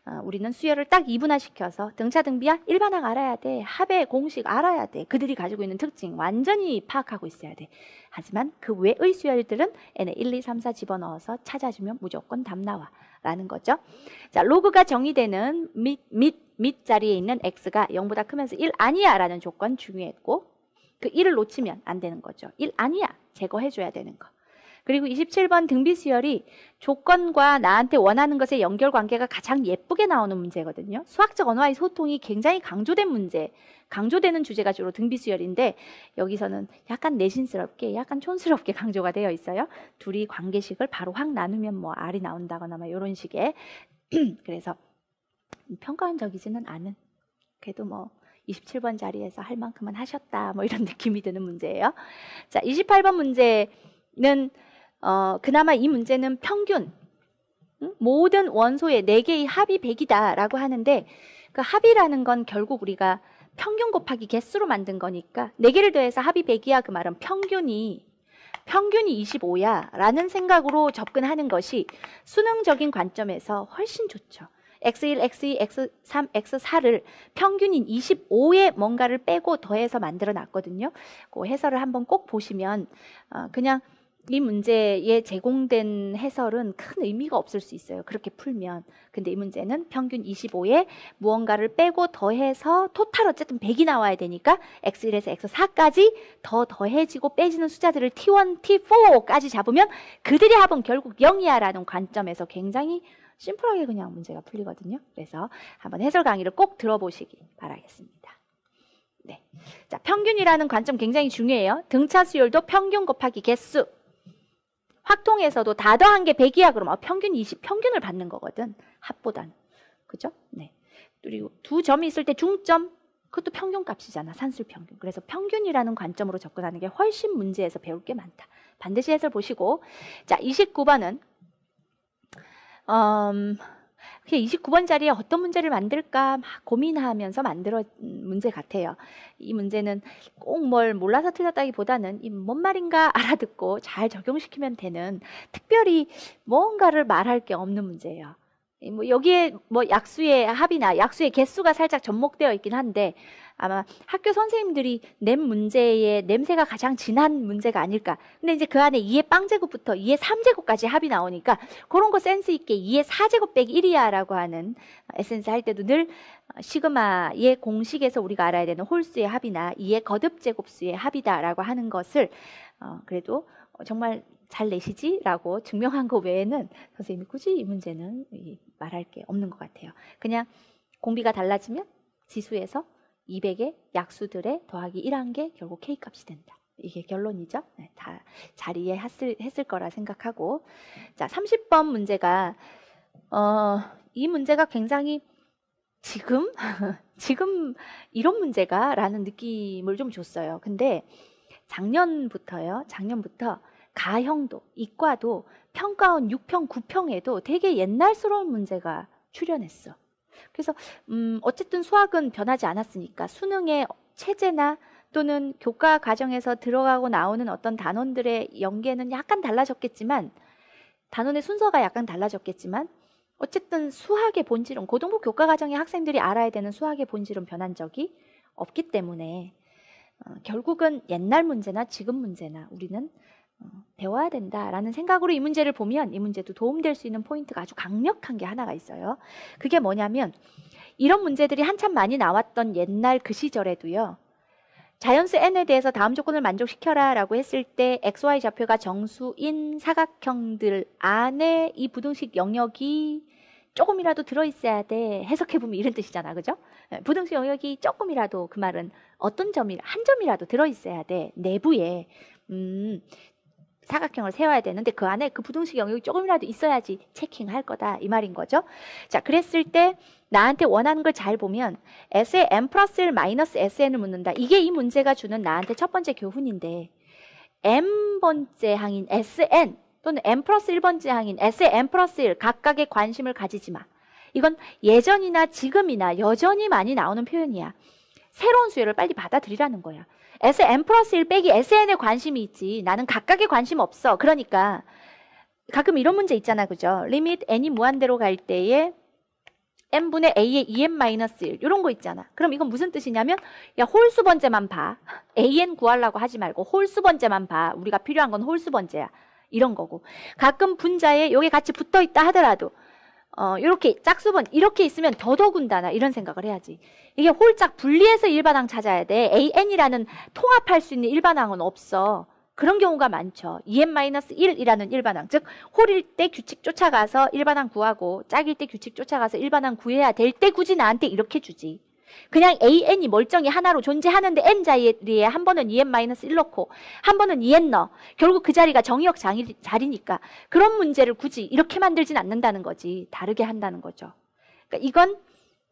A: 어, 우리는 수열을 딱 이분화시켜서 등차 등비야 일반학 알아야 돼. 합의 공식 알아야 돼. 그들이 가지고 있는 특징 완전히 파악하고 있어야 돼. 하지만 그 외의 수열들은 n에 1, 2, 3, 4 집어넣어서 찾아주면 무조건 답 나와. 라는 거죠. 자, 로그가 정의되는 밑, 밑, 밑 자리에 있는 x가 0보다 크면서 1 아니야 라는 조건 중요했고 그 1을 놓치면 안 되는 거죠. 1 아니야 제거해줘야 되는 거. 그리고 27번 등비 수열이 조건과 나한테 원하는 것의 연결 관계가 가장 예쁘게 나오는 문제거든요. 수학적 언어와의 소통이 굉장히 강조된 문제, 강조되는 주제가 주로 등비 수열인데 여기서는 약간 내신스럽게, 약간 촌스럽게 강조가 되어 있어요. 둘이 관계식을 바로 확 나누면 뭐알이 나온다거나 막 뭐 이런 식의 그래서 평가원적이지는 않은 그래도 뭐 27번 자리에서 할 만큼은 하셨다 뭐 이런 느낌이 드는 문제예요. 자, 28번 문제는 어, 그나마 이 문제는 평균 모든 원소의 4개의 합이 100이다라고 하는데 그 합이라는 건 결국 우리가 평균 곱하기 개수로 만든 거니까 4개를 더해서 합이 100이야 그 말은 평균이 평균이 25야 라는 생각으로 접근하는 것이 수능적인 관점에서 훨씬 좋죠. X1, X2, X3, X4를 평균인 25에 뭔가를 빼고 더해서 만들어 놨거든요. 그 해설을 한번 꼭 보시면 어, 그냥 이 문제에 제공된 해설은 큰 의미가 없을 수 있어요. 그렇게 풀면. 근데 이 문제는 평균 25에 무언가를 빼고 더해서 토탈 어쨌든 100이 나와야 되니까 x1에서 x4까지 더 더해지고 빼지는 숫자들을 t1, t4까지 잡으면 그들의 합은 결국 0이야라는 관점에서 굉장히 심플하게 그냥 문제가 풀리거든요. 그래서 한번 해설 강의를 꼭 들어보시기 바라겠습니다. 네. 자, 평균이라는 관점 굉장히 중요해요. 등차 수율도 평균 곱하기 개수. 확통에서도 다더한 게 100이야 그러면 아, 평균 20, 평균을 받는 거거든. 합보다는 그죠? 네. 그리고 두 점이 있을 때 중점 그것도 평균값이잖아. 산술 평균. 그래서 평균이라는 관점으로 접근하는 게 훨씬 문제에서 배울 게 많다. 반드시 해설 보시고 자, 29번은 음 29번 자리에 어떤 문제를 만들까 막 고민하면서 만들어 음, 문제 같아요. 이 문제는 꼭 뭘 몰라서 틀렸다기보다는 이 뭔 말인가 알아듣고 잘 적용시키면 되는 특별히 뭔가를 말할 게 없는 문제예요. 뭐 여기에 뭐 약수의 합이나 약수의 개수가 살짝 접목되어 있긴 한데 아마 학교 선생님들이 낸 문제의 냄새가 가장 진한 문제가 아닐까. 근데 이제 그 안에 2의 빵제곱부터 2의 3제곱까지 합이 나오니까 그런 거 센스 있게 2의 4제곱 빼기 1이야라고 하는 에센스 할 때도 늘 시그마의 공식에서 우리가 알아야 되는 홀수의 합이나 2의 거듭제곱수의 합이다라고 하는 것을 어 그래도 정말 잘 내시지라고 증명한 것 외에는 선생님이 굳이 이 문제는 말할 게 없는 것 같아요. 그냥 공비가 달라지면 지수에서 200의 약수들의 더하기 1한 게 결국 k 값이 된다. 이게 결론이죠. 네, 다잘 이해했을 했을 거라 생각하고 자 30번 문제가 어, 이 문제가 굉장히 지금 지금 이런 문제가라는 느낌을 좀 줬어요. 근데 작년부터요. 작년부터 가형도, 이과도 평가원 6평, 9평에도 되게 옛날스러운 문제가 출현했어. 그래서 음, 어쨌든 수학은 변하지 않았으니까 수능의 체제나 또는 교과 과정에서 들어가고 나오는 어떤 단원들의 연계는 약간 달라졌겠지만 단원의 순서가 약간 달라졌겠지만 어쨌든 수학의 본질은 고등부 교과 과정의 학생들이 알아야 되는 수학의 본질은 변한 적이 없기 때문에 어, 결국은 옛날 문제나 지금 문제나 우리는 어, 배워야 된다라는 생각으로 이 문제를 보면 이 문제도 도움될 수 있는 포인트가 아주 강력한 게 하나가 있어요. 그게 뭐냐면 이런 문제들이 한참 많이 나왔던 옛날 그 시절에도요. 자연수 n에 대해서 다음 조건을 만족시켜라 라고 했을 때 xy 좌표가 정수인 사각형들 안에 이 부등식 영역이 조금이라도 들어있어야 돼 해석해보면 이런 뜻이잖아 그죠? 예, 부등식 영역이 조금이라도 그 말은 어떤 점이 한 점이라도 들어있어야 돼 내부에 음, 사각형을 세워야 되는데 그 안에 그부동식 영역이 조금이라도 있어야지 체킹할 거다 이 말인 거죠. 자 그랬을 때 나한테 원하는 걸 잘 보면 S에 M 플러스 1 마이너스 SN을 묻는다. 이게 이 문제가 주는 나한테 첫 번째 교훈인데 M번째 항인 SN 또는 M 플러스 1번째 항인 S에 M 플러스 1 각각의 관심을 가지지 마. 이건 예전이나 지금이나 여전히 많이 나오는 표현이야. 새로운 수요를 빨리 받아들이라는 거야. S n 플러스 1 빼기 SN에 관심이 있지. 나는 각각에 관심 없어. 그러니까 가끔 이런 문제 있잖아. 그죠? 리밋 n이 무한대로 갈 때에 n분의 a의 2n e 마이너스 1 이런 거 있잖아. 그럼 이건 무슨 뜻이냐면 야 홀수 번째만 봐. an 구하려고 하지 말고 홀수 번째만 봐. 우리가 필요한 건 홀수 번째야. 이런 거고. 가끔 분자에 요게 같이 붙어 있다 하더라도 어, 이렇게 짝수번 이렇게 있으면 더더군다나 이런 생각을 해야지. 이게 홀짝 분리해서 일반항 찾아야 돼. AN이라는 통합할 수 있는 일반항은 없어. 그런 경우가 많죠. EN-1이라는 일반항. 즉, 홀일 때 규칙 쫓아가서 일반항 구하고 짝일 때 규칙 쫓아가서 일반항 구해야 될 때 굳이 나한테 이렇게 주지. 그냥 AN이 멀쩡히 하나로 존재하는데 N 자리에 한 번은 EN-1 넣고 한 번은 EN 넣어. 결국 그 자리가 정의역 자리니까 그런 문제를 굳이 이렇게 만들진 않는다는 거지. 다르게 한다는 거죠. 그러니까 이건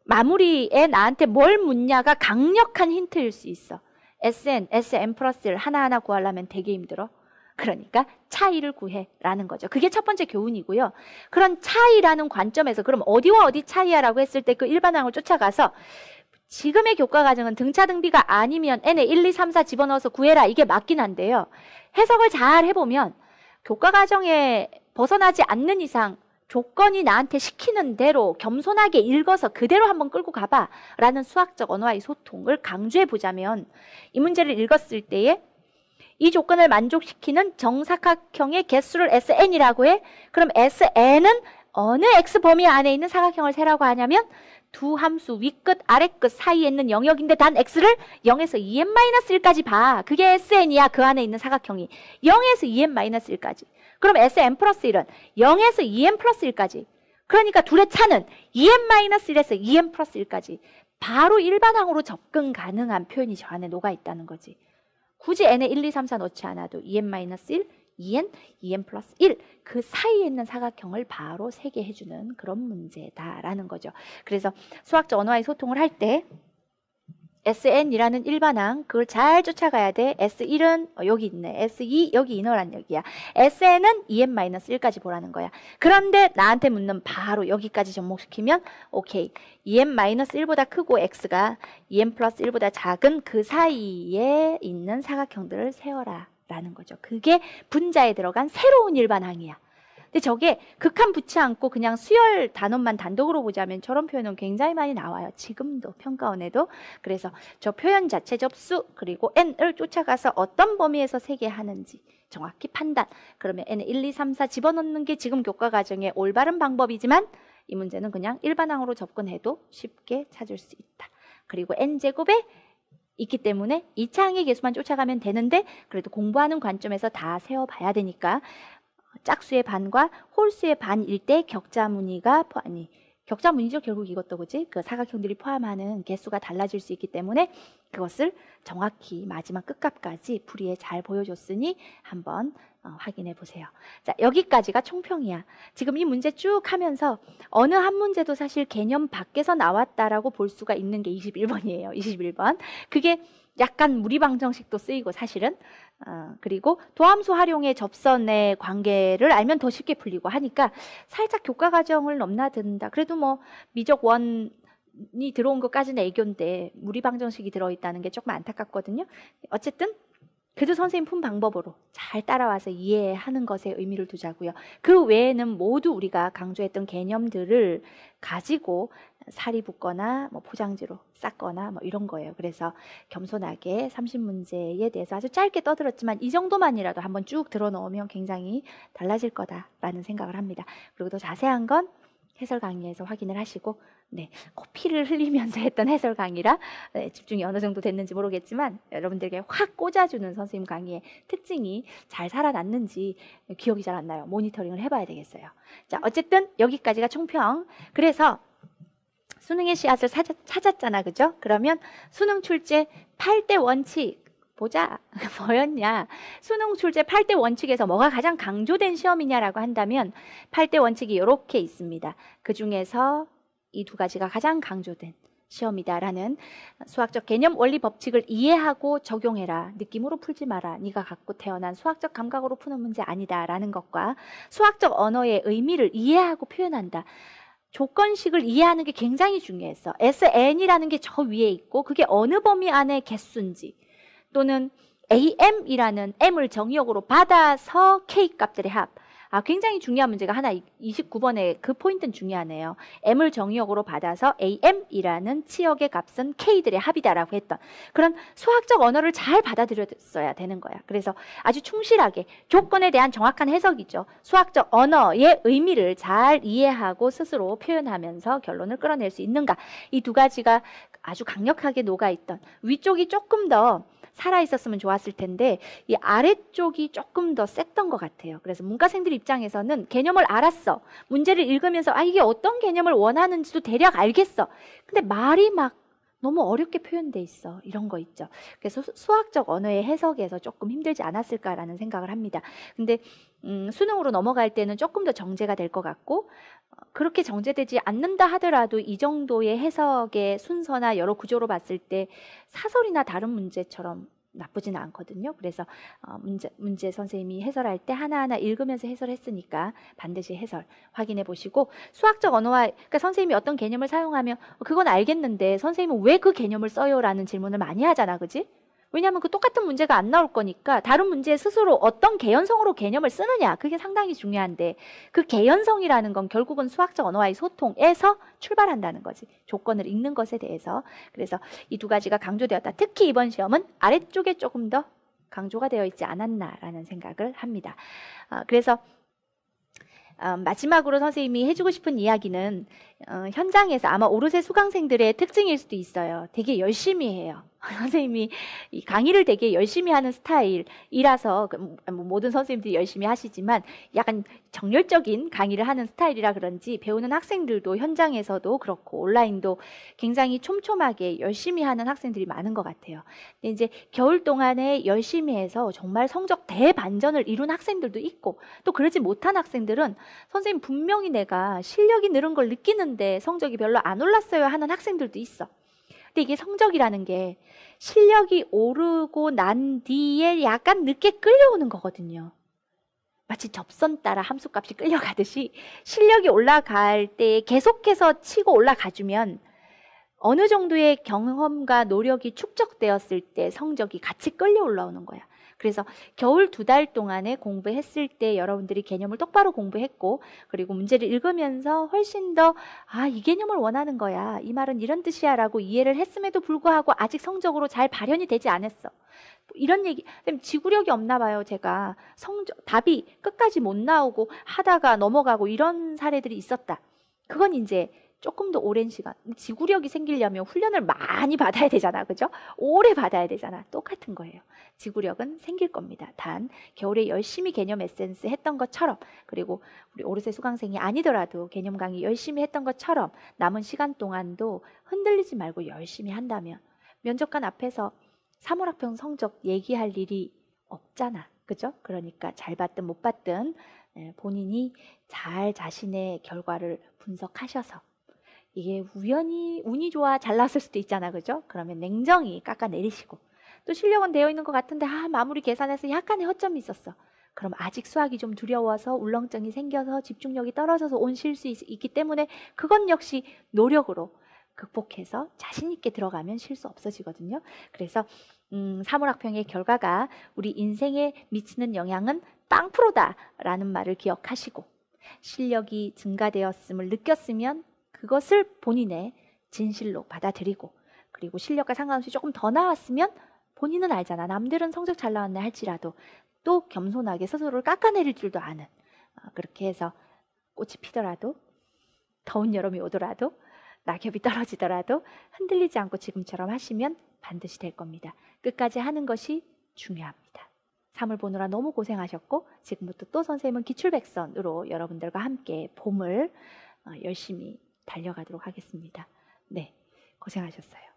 A: 마무리에 나한테 뭘 묻냐가 강력한 힌트일 수 있어. SN, SN 플러스를 하나하나 구하려면 되게 힘들어. 그러니까 차이를 구해라는 거죠. 그게 첫 번째 교훈이고요. 그런 차이라는 관점에서 그럼 어디와 어디 차이야라고 했을 때 그 일반항을 쫓아가서 지금의 교과 과정은 등차 등비가 아니면 n에 1, 2, 3, 4 집어넣어서 구해라 이게 맞긴 한데요. 해석을 잘 해보면 교과 과정에 벗어나지 않는 이상 조건이 나한테 시키는 대로 겸손하게 읽어서 그대로 한번 끌고 가봐 라는 수학적 언어와의 소통을 강조해 보자면 이 문제를 읽었을 때에 이 조건을 만족시키는 정사각형의 개수를 SN이라고 해 그럼 SN은 어느 X범위 안에 있는 사각형을 세라고 하냐면 두 함수 위끝 아래끝 사이에 있는 영역인데 단 x를 0에서 2n-1까지 봐. 그게 sn이야. 그 안에 있는 사각형이. 0에서 2n-1까지. 그럼 sn 플러스 1은 0에서 2n 플러스 1까지. 그러니까 둘의 차는 2n-1에서 2n 플러스 1까지. 바로 일반항으로 접근 가능한 표현이 저 안에 녹아 있다는 거지. 굳이 n에 1, 2, 3, 4 넣지 않아도 2n-1, 2n, 2n 플러스 1그 사이에 있는 사각형을 바로 세게 해주는 그런 문제다라는 거죠. 그래서 수학적 언어와의 소통을 할 때 SN이라는 일반항 그걸 잘 쫓아가야 돼. S1은 여기 있네. S2 여기 인어란 얘기야. SN은 2n-1까지 보라는 거야. 그런데 나한테 묻는 바로 여기까지 접목시키면 오케이. 2n-1보다 크고 x가 2n 플러스 1보다 작은 그 사이에 있는 사각형들을 세워라. 라는 거죠. 그게 분자에 들어간 새로운 일반항이야. 근데 저게 극한 붙지 않고 그냥 수열 단원만 단독으로 보자면 저런 표현은 굉장히 많이 나와요. 지금도 평가원에도. 그래서 저 표현 자체 접수 그리고 n을 쫓아가서 어떤 범위에서 세게 하는지 정확히 판단. 그러면 n 1, 2, 3, 4 집어넣는 게 지금 교과 과정의 올바른 방법이지만 이 문제는 그냥 일반항으로 접근해도 쉽게 찾을 수 있다. 그리고 n제곱에 있기 때문에 이 창의 개수만 쫓아가면 되는데 그래도 공부하는 관점에서 다세워봐야 되니까 짝수의 반과 홀수의 반일 때 격자 무늬가 아니 격자 문이죠. 결국 이것도 그지? 그 사각형들이 포함하는 개수가 달라질 수 있기 때문에 그것을 정확히 마지막 끝값까지 풀이에 잘 보여줬으니 한번 어, 확인해 보세요. 자, 여기까지가 총평이야. 지금 이 문제 쭉 하면서 어느 한 문제도 사실 개념 밖에서 나왔다라고 볼 수가 있는 게 21번이에요. 21번. 그게 약간 무리방정식도 쓰이고 사실은 어, 그리고 도함수 활용의 접선의 관계를 알면 더 쉽게 풀리고 하니까 살짝 교과 과정을 넘나든다. 그래도 뭐 미적 원이 들어온 것까지는 애교인데 무리 방정식이 들어있다는 게 조금 안타깝거든요. 어쨌든 그래도 선생님 푼 방법으로 잘 따라와서 이해하는 것에 의미를 두자고요. 그 외에는 모두 우리가 강조했던 개념들을 가지고 살이 붙거나 뭐 포장지로 쌓거나 뭐 이런 거예요. 그래서 겸손하게 30문제에 대해서 아주 짧게 떠들었지만 이 정도만이라도 한번 쭉 들어 놓으면 굉장히 달라질 거다라는 생각을 합니다. 그리고 더 자세한 건 해설 강의에서 확인을 하시고 네, 커피를 흘리면서 했던 해설 강의라 네, 집중이 어느 정도 됐는지 모르겠지만 여러분들에게 확 꽂아주는 선생님 강의의 특징이 잘 살아났는지 기억이 잘 안 나요. 모니터링을 해봐야 되겠어요. 자, 어쨌든 여기까지가 총평. 그래서 수능의 씨앗을 찾았, 찾았잖아, 그죠? 그러면 수능 출제 8대 원칙 보자. 뭐였냐? 수능 출제 8대 원칙에서 뭐가 가장 강조된 시험이냐라고 한다면 8대 원칙이 이렇게 있습니다. 그 중에서 이 두 가지가 가장 강조된 시험이다라는 수학적 개념 원리 법칙을 이해하고 적용해라 느낌으로 풀지 마라 네가 갖고 태어난 수학적 감각으로 푸는 문제 아니다라는 것과 수학적 언어의 의미를 이해하고 표현한다 조건식을 이해하는 게 굉장히 중요했어. SN이라는 게 저 위에 있고 그게 어느 범위 안에 개수인지 또는 AM이라는 M을 정의역으로 받아서 K 값들의 합. 아, 굉장히 중요한 문제가 하나 29번에 그 포인트는 중요하네요. M을 정의역으로 받아서 AM이라는 치역의 값은 K들의 합이다라고 했던 그런 수학적 언어를 잘 받아들였어야 되는 거야. 그래서 아주 충실하게 조건에 대한 정확한 해석이죠. 수학적 언어의 의미를 잘 이해하고 스스로 표현하면서 결론을 끌어낼 수 있는가. 이 두 가지가 아주 강력하게 녹아있던 위쪽이 조금 더 살아 있었으면 좋았을 텐데 이 아래쪽이 조금 더 셌던 것 같아요. 그래서 문과생들 입장에서는 개념을 알았어. 문제를 읽으면서 아 이게 어떤 개념을 원하는지도 대략 알겠어. 근데 말이 막 너무 어렵게 표현돼 있어 이런 거 있죠. 그래서 수학적 언어의 해석에서 조금 힘들지 않았을까라는 생각을 합니다. 근데 음, 수능으로 넘어갈 때는 조금 더 정제가 될 것 같고 그렇게 정제되지 않는다 하더라도 이 정도의 해석의 순서나 여러 구조로 봤을 때 사설이나 다른 문제처럼 나쁘지는 않거든요. 그래서 어, 문제, 문제 선생님이 해설할 때 하나하나 읽으면서 해설했으니까 반드시 해설 확인해 보시고 수학적 언어와 그러니까 선생님이 어떤 개념을 사용하면 어, 그건 알겠는데 선생님은 왜 그 개념을 써요라는 질문을 많이 하잖아, 그지? 왜냐하면 그 똑같은 문제가 안 나올 거니까 다른 문제에 스스로 어떤 개연성으로 개념을 쓰느냐 그게 상당히 중요한데 그 개연성이라는 건 결국은 수학적 언어와의 소통에서 출발한다는 거지 조건을 읽는 것에 대해서 그래서 이 두 가지가 강조되었다 특히 이번 시험은 아래쪽에 조금 더 강조가 되어 있지 않았나라는 생각을 합니다 아, 그래서 음, 마지막으로 선생님이 해주고 싶은 이야기는 어, 현장에서 아마 오르세 수강생들의 특징일 수도 있어요. 되게 열심히 해요. 선생님이 이 강의를 되게 열심히 하는 스타일이라서 그 뭐, 뭐 모든 선생님들이 열심히 하시지만 약간 정열적인 강의를 하는 스타일이라 그런지 배우는 학생들도 현장에서도 그렇고 온라인도 굉장히 촘촘하게 열심히 하는 학생들이 많은 것 같아요. 근데 이제 겨울 동안에 열심히 해서 정말 성적 대반전을 이룬 학생들도 있고 또 그러지 못한 학생들은 선생님 분명히 내가 실력이 늘은 걸 느끼는 했는데 성적이 별로 안 올랐어요 하는 학생들도 있어. 근데 이게 성적이라는 게 실력이 오르고 난 뒤에 약간 늦게 끌려오는 거거든요. 마치 접선 따라 함수값이 끌려가듯이 실력이 올라갈 때 계속해서 치고 올라가주면 어느 정도의 경험과 노력이 축적되었을 때 성적이 같이 끌려 올라오는 거야. 그래서 겨울 두 달 동안에 공부했을 때 여러분들이 개념을 똑바로 공부했고 그리고 문제를 읽으면서 훨씬 더 아, 이 개념을 원하는 거야. 이 말은 이런 뜻이야 라고 이해를 했음에도 불구하고 아직 성적으로 잘 발현이 되지 않았어. 이런 얘기, 지구력이 없나 봐요, 제가. 성적, 답이 끝까지 못 나오고 하다가 넘어가고 이런 사례들이 있었다. 그건 이제 조금 더 오랜 시간 지구력이 생기려면 훈련을 많이 받아야 되잖아 그죠 오래 받아야 되잖아 똑같은 거예요 지구력은 생길 겁니다 단 겨울에 열심히 개념 에센스 했던 것처럼 그리고 우리 오르세 수강생이 아니더라도 개념 강의 열심히 했던 것처럼 남은 시간 동안도 흔들리지 말고 열심히 한다면 면접관 앞에서 3월 학평 성적 얘기할 일이 없잖아 그죠 그러니까 잘 봤든 못 봤든 네, 본인이 잘 자신의 결과를 분석하셔서 이게 우연히 운이 좋아 잘 나왔을 수도 있잖아, 그죠? 그러면 냉정히 깎아 내리시고 또 실력은 되어 있는 것 같은데 아 마무리 계산해서 약간의 허점이 있었어. 그럼 아직 수학이 좀 두려워서 울렁증이 생겨서 집중력이 떨어져서 온 실수 있기 때문에 그건 역시 노력으로 극복해서 자신 있게 들어가면 실수 없어지거든요. 그래서 음, 사물학평의 결과가 우리 인생에 미치는 영향은 빵프로다라는 말을 기억하시고 실력이 증가되었음을 느꼈으면 그것을 본인의 진실로 받아들이고 그리고 실력과 상관없이 조금 더 나왔으면 본인은 알잖아. 남들은 성적 잘 나왔네 할지라도 또 겸손하게 스스로를 깎아내릴 줄도 아는 어, 그렇게 해서 꽃이 피더라도 더운 여름이 오더라도 낙엽이 떨어지더라도 흔들리지 않고 지금처럼 하시면 반드시 될 겁니다. 끝까지 하는 것이 중요합니다. 3월 보느라 너무 고생하셨고 지금부터 또 선생님은 기출백선으로 여러분들과 함께 봄을 어, 열심히 달려가도록 하겠습니다. 네, 고생하셨어요.